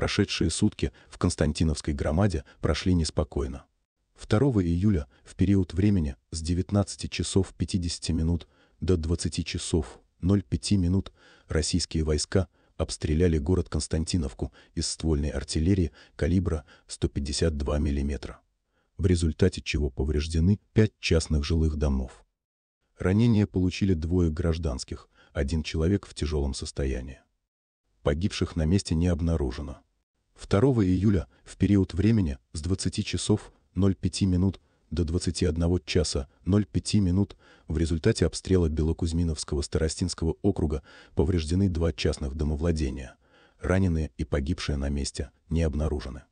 Прошедшие сутки в Константиновской громаде прошли неспокойно. 2 июля в период времени с 19 часов 50 минут до 20 часов 05 минут российские войска обстреляли город Константиновку из ствольной артиллерии калибра 152 мм, в результате чего повреждены 5 частных жилых домов. Ранения получили двое гражданских, один человек в тяжелом состоянии. Погибших на месте не обнаружено. 2 июля в период времени с 20 часов 05 минут до 21 часа 05 минут в результате обстрела Белокузьминовского Старостинского округа повреждены два частных домовладения. Раненые и погибшие на месте не обнаружены.